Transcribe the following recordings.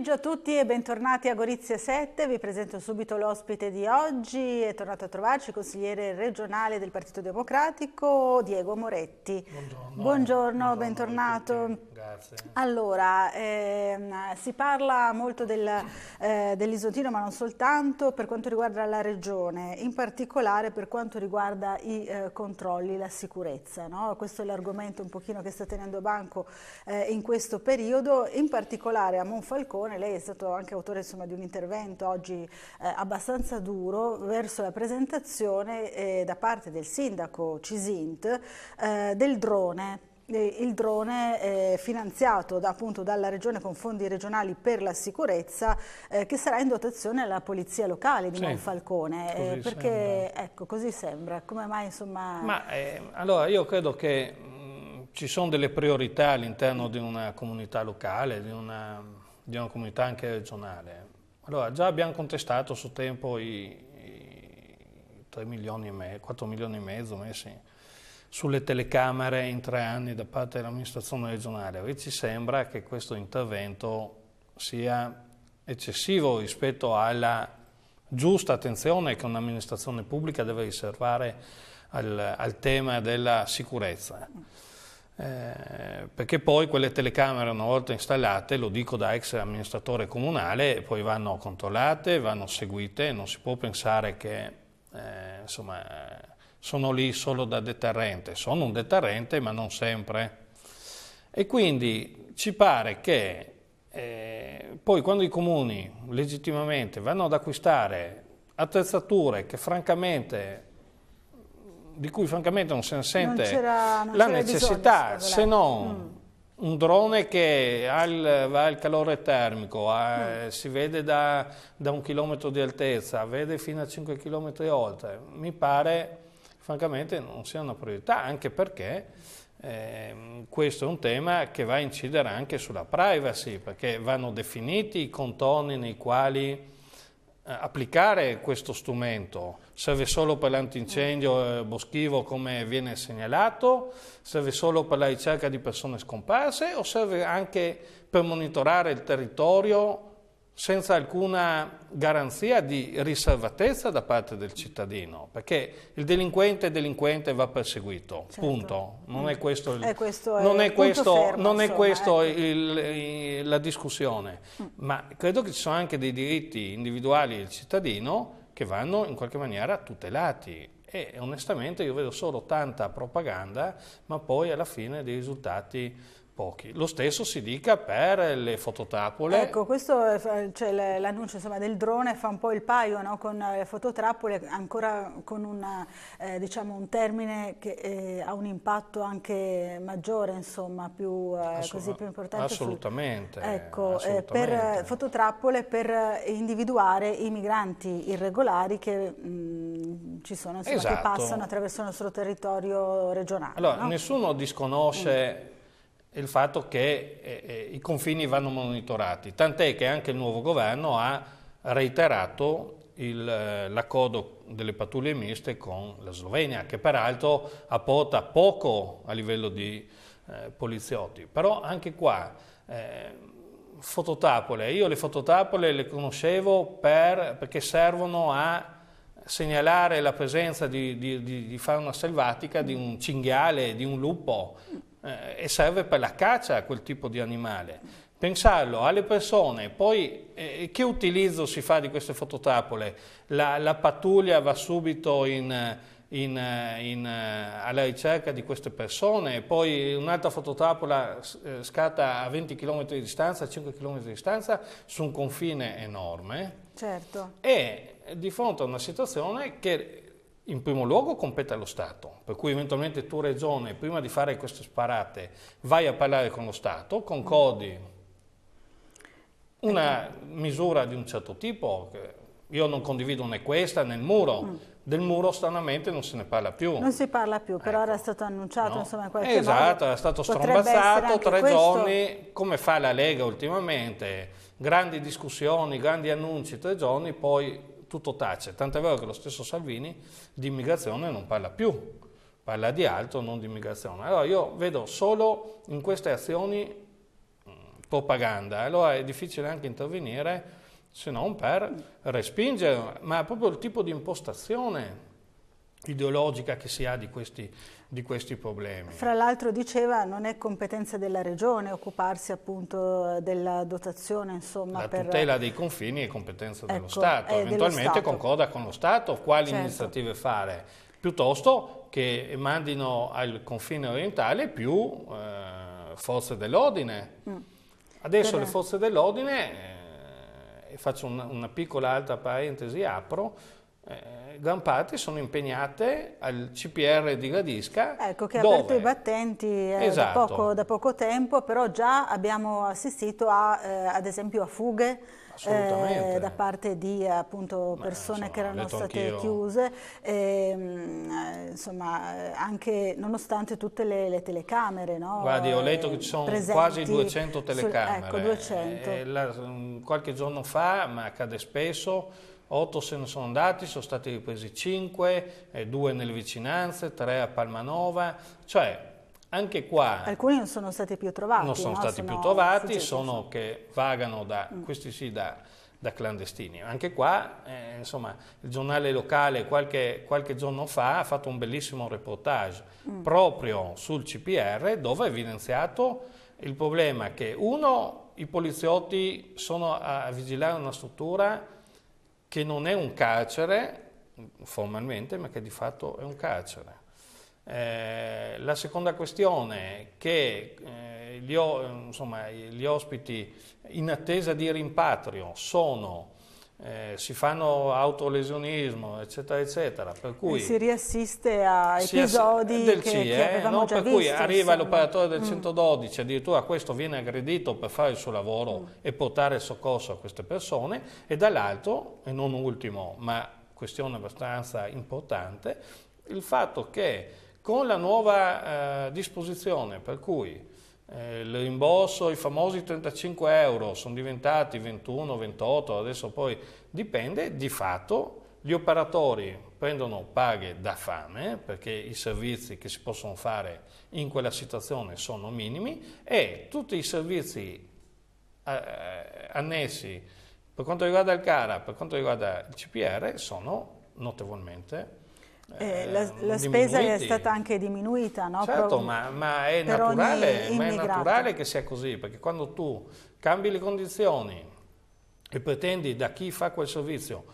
pomeriggio a tutti e bentornati a Gorizia 7, vi presento subito l'ospite di oggi, è tornato a trovarci il consigliere regionale del Partito Democratico Diego Moretti. Buongiorno, Buongiorno, Buongiorno bentornato. Grazie. Allora, ehm, si parla molto del, eh, dell'isotino, ma non soltanto, per quanto riguarda la regione, in particolare per quanto riguarda i eh, controlli, la sicurezza. No? Questo è l'argomento un pochino che sta tenendo banco eh, in questo periodo, in particolare a Monfalcone, lei è stato anche autore insomma, di un intervento oggi eh, abbastanza duro verso la presentazione eh, da parte del sindaco Cisint eh, del drone il drone finanziato da, appunto dalla regione con fondi regionali per la sicurezza eh, che sarà in dotazione alla polizia locale di sì, Monfalcone eh, perché sembra. ecco così sembra come mai insomma ma eh, allora io credo che mh, mm, ci sono delle priorità all'interno di una comunità locale di una, di una, comunità anche regionale allora già abbiamo contestato su tempo i, i 3 milioni e mezzo 4 milioni e mezzo messi sulle telecamere in tre anni da parte dell'amministrazione regionale. Ci sembra che questo intervento sia eccessivo rispetto alla giusta attenzione che un'amministrazione pubblica deve riservare al, al tema della sicurezza. Eh, perché poi quelle telecamere una volta installate, lo dico da ex amministratore comunale, poi vanno controllate, vanno seguite, non si può pensare che eh, insomma, sono lì solo da deterrente, sono un deterrente ma non sempre. E quindi ci pare che eh, poi quando i comuni legittimamente vanno ad acquistare attrezzature che francamente di cui francamente non se ne sente non non la necessità, bisogno, se non mm un drone che ha il, va al calore termico, ha, mm. si vede da, da, un chilometro di altezza, vede fino a 5 chilometri oltre, mi pare francamente non sia una priorità, anche perché eh, questo è un tema che va a incidere anche sulla privacy, perché vanno definiti i contorni nei quali eh, applicare questo strumento? Serve solo per l'antincendio eh, boschivo come viene segnalato? Serve solo per la ricerca di persone scomparse o serve anche per monitorare il territorio senza alcuna garanzia di riservatezza da parte del cittadino, perché il delinquente è delinquente e va perseguito, certo. punto. Non è mm. questo, il, eh, è questo, non è questo, fermo, non è questo ecco. il, il, la discussione, mm. ma credo che ci sono anche dei diritti individuali del cittadino che vanno in qualche maniera tutelati e onestamente io vedo solo tanta propaganda, ma poi alla fine dei risultati pochi. Lo stesso si dica per le fototrappole. Ecco, questo cioè, l'annuncio del drone fa un po' il paio no? con eh, le fototrappole, ancora con una, eh, diciamo un termine che eh, ha un impatto anche maggiore, insomma, più, eh, così, più importante. Assolutamente. Su... Ecco, eh, assolutamente. per fototrappole per individuare i migranti irregolari che mh, mm, ci sono, insomma, esatto. che passano attraverso il nostro territorio regionale. Allora, no? nessuno disconosce... Mm il fatto che eh, eh, i confini vanno monitorati, tant'è che anche il nuovo governo ha reiterato il, eh, l'accordo delle pattuglie miste con la Slovenia, che peraltro apporta poco a livello di eh, poliziotti. Però anche qua, eh, fototapole, io le fototapole le conoscevo per, perché servono a segnalare la presenza di, di, di, di fauna selvatica, di un cinghiale, di un lupo, eh, e serve per la caccia a quel tipo di animale. Pensarlo alle persone, poi eh, che utilizzo si fa di queste fototrappole? La, la pattuglia va subito in, in, in, eh, alla ricerca di queste persone, poi un'altra fototrappola eh, scatta a 20 km di distanza, 5 km di distanza, su un confine enorme. Certo. E di fronte a una situazione che in primo luogo compete allo Stato, per cui eventualmente tu regione, prima di fare queste sparate, vai a parlare con lo Stato, concordi una misura di un certo tipo, io non condivido né questa né il muro, mm. del muro stranamente non se ne parla più. Non si parla più, però ecco. era stato annunciato no. insomma in qualche Esatto, era stato strombazzato tre questo... giorni, come fa la Lega ultimamente, grandi discussioni, grandi annunci, tre giorni, poi tutto tace, tant'è vero che lo stesso Salvini di immigrazione non parla più, parla di altro, non di immigrazione. Allora io vedo solo in queste azioni mm, propaganda, allora è difficile anche intervenire se non per respingere, ma proprio il tipo di impostazione ideologica che si ha di questi, di questi problemi. Fra l'altro diceva non è competenza della regione occuparsi appunto della dotazione insomma. La per... tutela dei confini è competenza dello ecco, Stato, eventualmente dello Stato. concorda con lo Stato quali certo. iniziative fare, piuttosto che mandino al confine orientale più eh, forze dell'ordine. Mm. Adesso per... le forze dell'ordine, eh, faccio una, una piccola altra parentesi, apro, eh, gran parte sono impegnate al CPR di Gradisca. Ecco, che ha dove... aperto i battenti eh, esatto. da, poco, da, poco, tempo, però già abbiamo assistito a, eh, ad esempio a fughe eh, da parte di appunto, persone Beh, insomma, che erano state anch'io. chiuse, e, ehm, eh, insomma, anche nonostante tutte le, le telecamere. No? Guardi, ho letto che ci sono quasi 200 ecco, telecamere. Sul, ecco, 200. La, mm, qualche giorno fa, ma accade spesso, 8 se ne sono andati, sono stati ripresi 5, 2 eh, nelle vicinanze, 3 a Palmanova, cioè anche qua... Alcuni non sono stati più trovati. Non sono no? stati sono più trovati, sono che vagano da, mm. questi sì, da, da, clandestini. Anche qua, eh, insomma, il giornale locale qualche, qualche, giorno fa ha fatto un bellissimo reportage mm. proprio sul CPR dove ha evidenziato il problema che uno, i poliziotti sono a vigilare una struttura che non è un carcere formalmente, ma che di fatto è un carcere. Eh, la seconda questione che eh, gli, insomma, gli ospiti in attesa di rimpatrio sono eh, si fanno autolesionismo, eccetera, eccetera. Per cui si riassiste a episodi eh, del che, CIE, che eh, avevamo no? già Per cui visto, arriva l'operatore del 112, mm. addirittura questo viene aggredito per fare il suo lavoro mm. e portare soccorso a queste persone, e dall'altro, e non ultimo, ma questione abbastanza importante, il fatto che con la nuova eh, disposizione per cui eh, il rimborso, i famosi 35 euro, sono diventati 21, 28, adesso poi dipende. Di fatto gli operatori prendono paghe da fame perché i servizi che si possono fare in quella situazione sono minimi e tutti i servizi eh, eh annessi per quanto riguarda il CARA, per quanto riguarda il CPR, sono notevolmente eh, eh, la, la spesa è stata anche diminuita, no? Certo, ma, ma, è naturale, ma, è naturale, che sia così, perché quando tu cambi le condizioni e pretendi da chi fa quel servizio,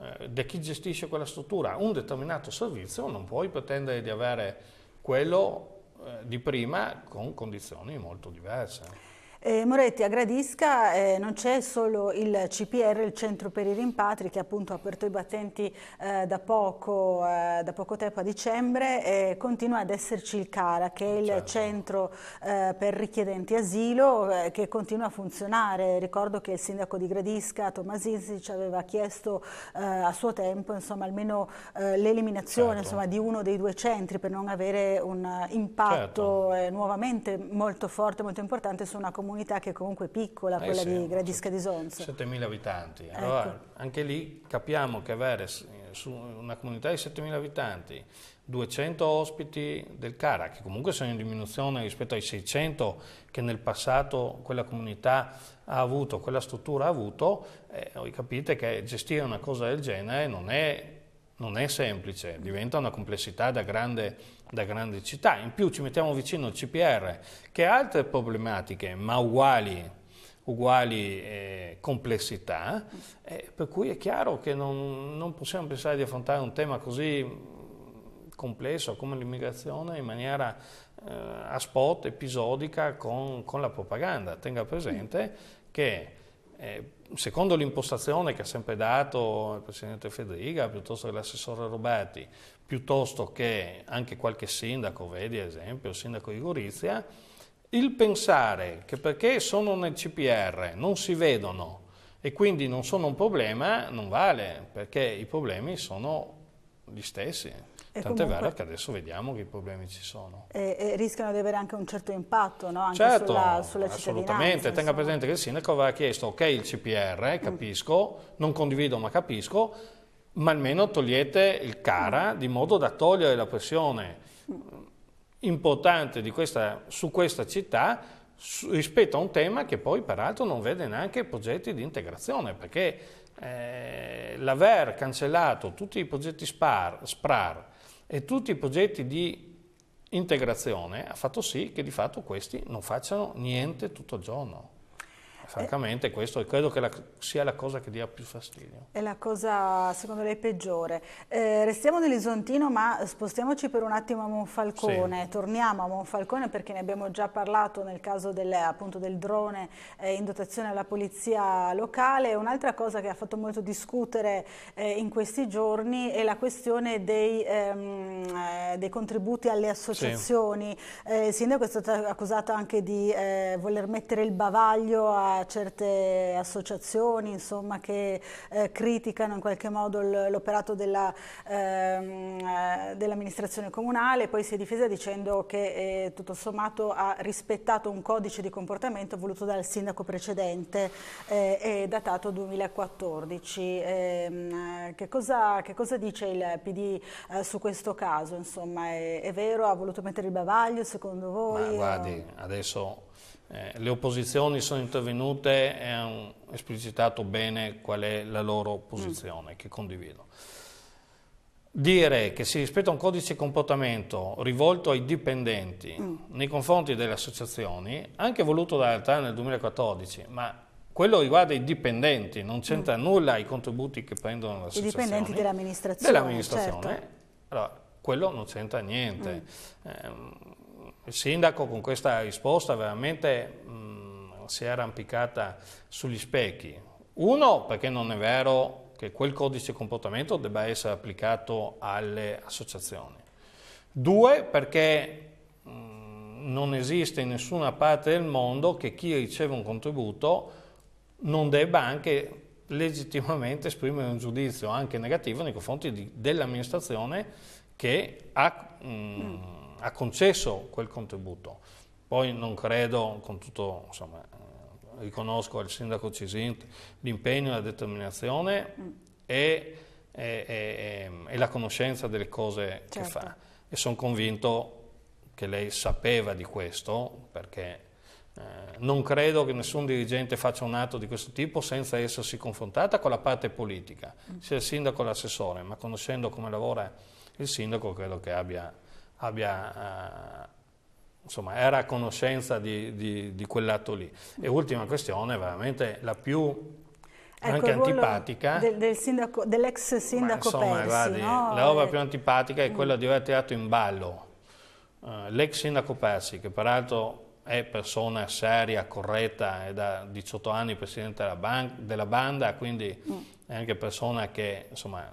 eh, da chi gestisce quella struttura, un determinato servizio, non puoi pretendere di avere quello eh, di prima con condizioni molto diverse. Eh, Moretti, a Gradisca eh, non c'è solo il CPR, il Centro per i Rimpatri, che appunto ha aperto i battenti eh, da, poco, eh, da, poco, tempo a dicembre, e continua ad esserci il CARA, che è il certo. Centro eh, per richiedenti asilo, eh, che continua a funzionare. Ricordo che il sindaco di Gradisca, Tomasisi, ci aveva chiesto a suo tempo insomma, almeno l'eliminazione certo. di uno dei due centri per non avere un impatto certo. nuovamente molto forte, molto importante su una comunità comunità che comunque è piccola, eh quella sì, di Gradisca di Sonzo. 7.000 abitanti. Allora, ecco. anche lì capiamo che avere su una comunità di 7.000 abitanti 200 ospiti del CARA, che comunque sono in diminuzione rispetto ai 600 che nel passato quella comunità ha avuto, quella struttura ha avuto, eh, capite che gestire una cosa del genere non è non è semplice, diventa una complessità da grande, da grande città. In più ci mettiamo vicino il CPR che ha altre problematiche, ma uguali, uguali eh, complessità, eh, per cui è chiaro che non, non possiamo pensare di affrontare un tema così mm, complesso come l'immigrazione in maniera eh, a spot, episodica, con, con, la propaganda. Tenga presente che eh, secondo l'impostazione che ha sempre dato il Presidente Federica, piuttosto che l'assessore Robati, piuttosto che anche qualche sindaco, vedi ad esempio il sindaco di Gorizia, il pensare che perché sono nel CPR non si vedono e quindi non sono un problema non vale, perché i problemi sono gli stessi. Tant'è comunque... vero che adesso vediamo che i problemi ci sono. E, e rischiano di avere anche un certo impatto no? anche certo, sulla, sulla assolutamente. Tenga presente che il sindaco aveva chiesto, ok il CPR, eh, mm. capisco, mm. non condivido ma capisco, ma almeno togliete il cara mm. di modo da togliere la pressione mm. importante questa, su questa città su, rispetto a un tema che poi peraltro non vede neanche progetti di integrazione, perché eh, l'aver cancellato tutti i progetti SPAR, SPRAR, e tutti i progetti di integrazione ha fatto sì che di fatto questi non facciano niente tutto il giorno. Francamente questo credo che la, sia la cosa che dia più fastidio. È la cosa secondo lei peggiore. Eh, restiamo nell'Isontino ma spostiamoci per un attimo a Monfalcone, sì. torniamo a Monfalcone perché ne abbiamo già parlato nel caso del, appunto, del drone eh, in dotazione alla polizia locale. Un'altra cosa che ha fatto molto discutere eh, in questi giorni è la questione dei, ehm, eh, dei contributi alle associazioni. Sì. Eh, il sindaco è stato accusato anche di eh, voler mettere il bavaglio a certe associazioni insomma, che eh, criticano in qualche modo l'operato ehm, eh, dell'amministrazione dell comunale, poi si è difesa dicendo che eh, tutto sommato ha rispettato un codice di comportamento voluto dal sindaco precedente eh, e datato 2014. Ehm, che cosa, che, cosa, dice il PD su questo caso? Insomma, è, è vero? Ha voluto mettere il bavaglio secondo voi? Ma guardi, adesso eh, le opposizioni sono intervenute e hanno esplicitato bene qual è la loro posizione, mm. che condivido. Dire che si rispetta un codice di comportamento rivolto ai dipendenti mm. nei confronti delle associazioni, anche voluto dalla realtà nel 2014, ma quello riguarda i dipendenti, non c'entra mm. nulla i contributi che prendono le associazioni. I dipendenti dell'amministrazione. Dell'amministrazione, certo. allora, quello non c'entra niente. Eh, il sindaco con questa risposta veramente mh, mm, si è arrampicata sugli specchi. Uno, perché non è vero che quel codice di comportamento debba essere applicato alle associazioni. Due, perché mh, mm, non esiste in nessuna parte del mondo che chi riceve un contributo non debba anche legittimamente esprimere un giudizio anche negativo nei confronti di, dell'amministrazione che ha mh, mm, mm ha concesso quel contributo. Poi non credo, con tutto, insomma, eh, riconosco al sindaco Cisinti l'impegno, la determinazione mm. e, e, e, e, la conoscenza delle cose certo. che fa. E sono convinto che lei sapeva di questo, perché eh, non credo che nessun dirigente faccia un atto di questo tipo senza essersi confrontata con la parte politica, mm. sia il sindaco che l'assessore, ma conoscendo come lavora il sindaco credo che abbia abbia, eh, insomma, era a conoscenza di, di, di quell'atto lì. E ultima questione, veramente la più ecco, anche antipatica. Del, del sindaco, dell'ex sindaco insomma, Persi. Guardi, no? La roba eh, più antipatica è mm. quella di aver tirato in ballo uh, l'ex sindaco Persi, che peraltro è persona seria, corretta, è da 18 anni presidente della, ban della banda, quindi mm. è anche persona che insomma,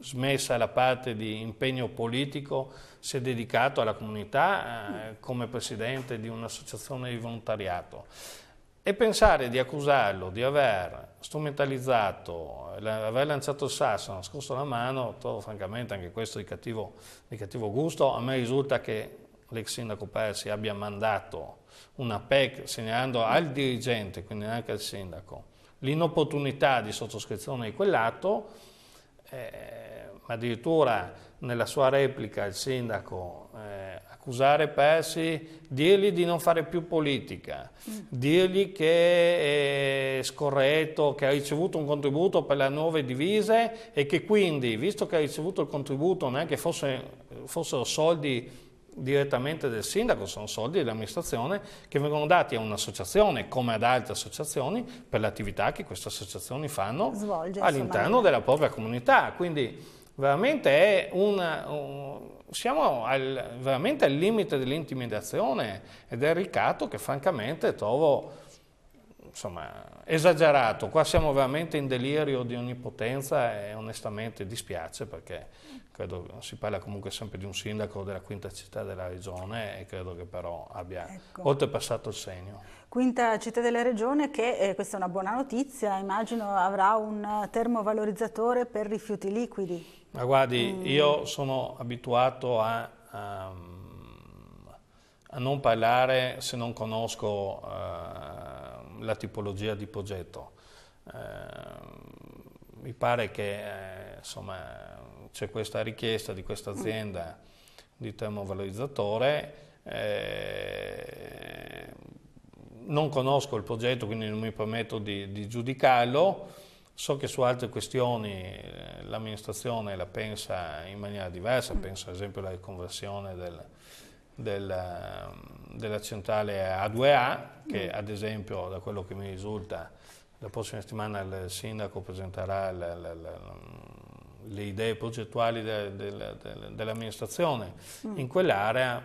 smessa la parte di impegno politico, si è dedicato alla comunità eh, come presidente di un'associazione di volontariato. E pensare di accusarlo di aver strumentalizzato, aver lanciato il sasso, nascosto la mano, trovo francamente anche questo di cattivo, di cattivo gusto. A me risulta che l'ex sindaco Persi abbia mandato una PEC segnalando al dirigente, quindi anche al sindaco, l'inopportunità di sottoscrizione di quell'atto eh, addirittura nella sua replica il sindaco eh, accusare Persi, dirgli di non fare più politica, mm. dirgli che è scorretto, che ha ricevuto un contributo per le nuove divise e che quindi, visto che ha ricevuto il contributo, non è che fosse, fossero soldi direttamente del sindaco, sono soldi dell'amministrazione che vengono dati a un'associazione come ad altre associazioni per le attività che queste associazioni fanno all'interno della propria comunità. Quindi veramente è una, un, uh, siamo al, veramente al limite dell'intimidazione e del ricatto che francamente trovo insomma, esagerato, qua siamo veramente in delirio di onnipotenza e onestamente dispiace perché credo si parla comunque sempre di un sindaco della quinta città della regione e credo che però abbia ecco. oltrepassato il segno. Quinta città della regione che, eh, questa è una buona notizia, immagino avrà un termovalorizzatore per rifiuti liquidi. Ma guardi, mm. io sono abituato a, a, ehm, a, non parlare se non conosco... Uh, la tipologia di progetto. Eh, mi pare che eh, c'è questa richiesta di questa mm. azienda di termovalorizzatore. Eh, non conosco il progetto, quindi non mi permetto di, di giudicarlo. So che su altre questioni eh, l'amministrazione la pensa in maniera diversa, mm. penso ad esempio alla riconversione del, della, ehm, della centrale A2A, che mm. ad esempio da quello che mi risulta la prossima settimana il sindaco presenterà la, la, le idee progettuali de, de, de, dell'amministrazione. Mm. In quell'area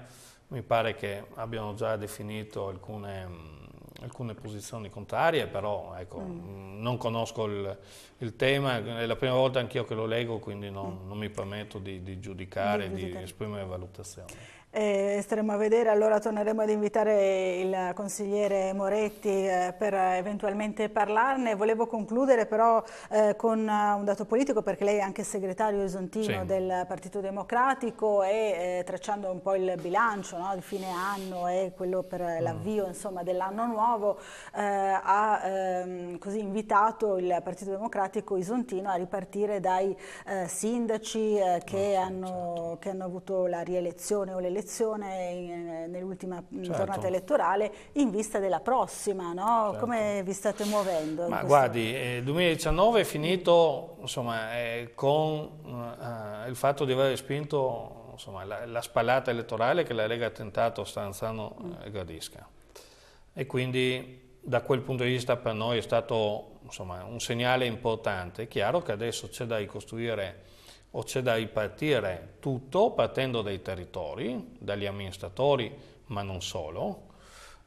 mi pare che abbiano già definito alcune, alcune posizioni contrarie, però ecco, mm. mm non conosco il, il, tema, è la prima volta anch'io che lo leggo, quindi non, mm. non mi permetto di, di giudicare, di, di esprimere valutazioni. Eh, staremo a vedere, allora torneremo ad invitare il consigliere Moretti eh, per eventualmente parlarne. Volevo concludere però eh, con uh, un dato politico perché lei è anche segretario esontino sì. del Partito Democratico e eh, tracciando un po' il bilancio no, di fine anno e quello per mm. l'avvio dell'anno nuovo eh, ha ehm, così invitato il Partito Democratico esontino a ripartire dai sindaci che, mm, hanno, certo. che, hanno, avuto la rielezione o l'elezione l'elezione nell'ultima certo. giornata elettorale in vista della prossima, no? certo. come vi state muovendo? Ma guardi, eh, il 2019 è finito insomma, eh, con eh, il fatto di aver spinto insomma, la, la, spallata elettorale che la Lega ha tentato Stanzano mm. eh, gradisca. E quindi da quel punto di vista per noi è stato insomma, un segnale importante. È chiaro che adesso c'è da ricostruire o c'è da ripartire tutto partendo dai territori, dagli amministratori, ma non solo,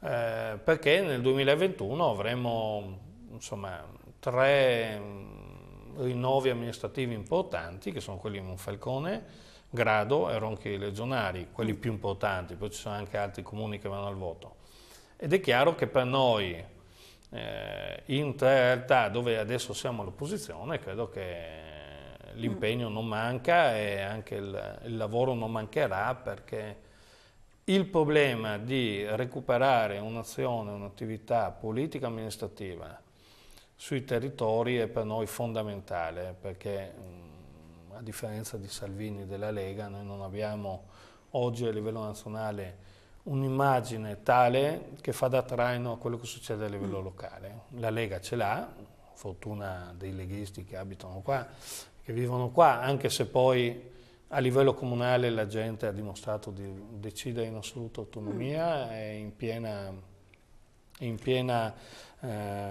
eh, perché nel 2021 avremo insomma, tre mm, rinnovi amministrativi importanti, che sono quelli di Monfalcone, Grado e Ronchi Legionari, quelli più importanti, poi ci sono anche altri comuni che vanno al voto. Ed è chiaro che per noi, eh, in realtà dove adesso siamo all'opposizione, credo che l'impegno non manca e anche il, il lavoro non mancherà perché il problema di recuperare un'azione, un'attività politica amministrativa sui territori è per noi fondamentale perché mm, a differenza di Salvini e della Lega noi non abbiamo oggi a livello nazionale un'immagine tale che fa da traino a quello che succede a livello mm. locale. La Lega ce l'ha, fortuna dei leghisti che abitano qua, che vivono qua, anche se poi a livello comunale la gente ha dimostrato di decidere in assoluta autonomia mm. e in piena, in piena eh,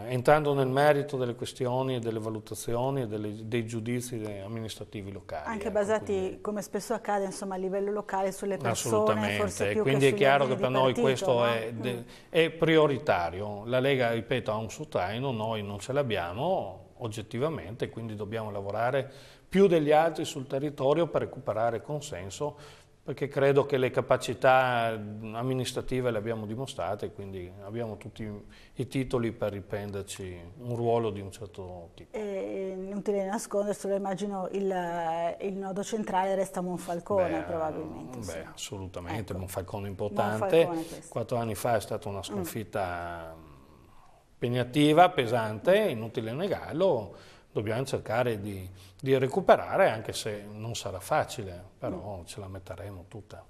entrando nel merito delle questioni e delle valutazioni e delle, dei giudizi amministrativi locali. Anche ecco, basati, quindi. come spesso accade, insomma, a livello locale sulle persone. Assolutamente, quindi è chiaro che per noi partito, questo no? è, mm. è prioritario. La Lega, ripeto, ha un suo traino, noi non ce l'abbiamo, oggettivamente, quindi dobbiamo lavorare più degli altri sul territorio per recuperare consenso, perché credo che le capacità amministrative le abbiamo dimostrate, quindi abbiamo tutti i titoli per riprenderci un ruolo di un certo tipo. E inutile nasconderselo, immagino il, il, nodo centrale resta Monfalcone beh, probabilmente. Beh, sì. assolutamente, ecco. Monfalcone importante. Monfalcone Quattro anni fa è stata una sconfitta... Mm impegnativa, pesante, inutile negarlo, dobbiamo cercare di, di recuperare anche se non sarà facile, però ce la metteremo tutta.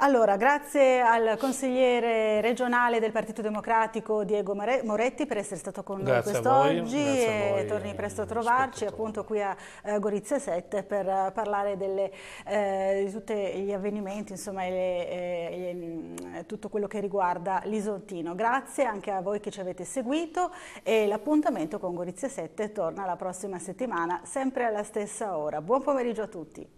Allora, grazie al consigliere regionale del Partito Democratico Diego Moretti per essere stato con grazie noi quest'oggi e voi, torni presto a eh, trovarci appunto qui a eh, Gorizia 7 per eh, parlare delle, eh, di tutti gli avvenimenti, insomma le, eh, mm, tutto quello che riguarda l'Isontino. Grazie anche a voi che ci avete seguito e l'appuntamento con Gorizia 7 torna la prossima settimana sempre alla stessa ora. Buon pomeriggio a tutti.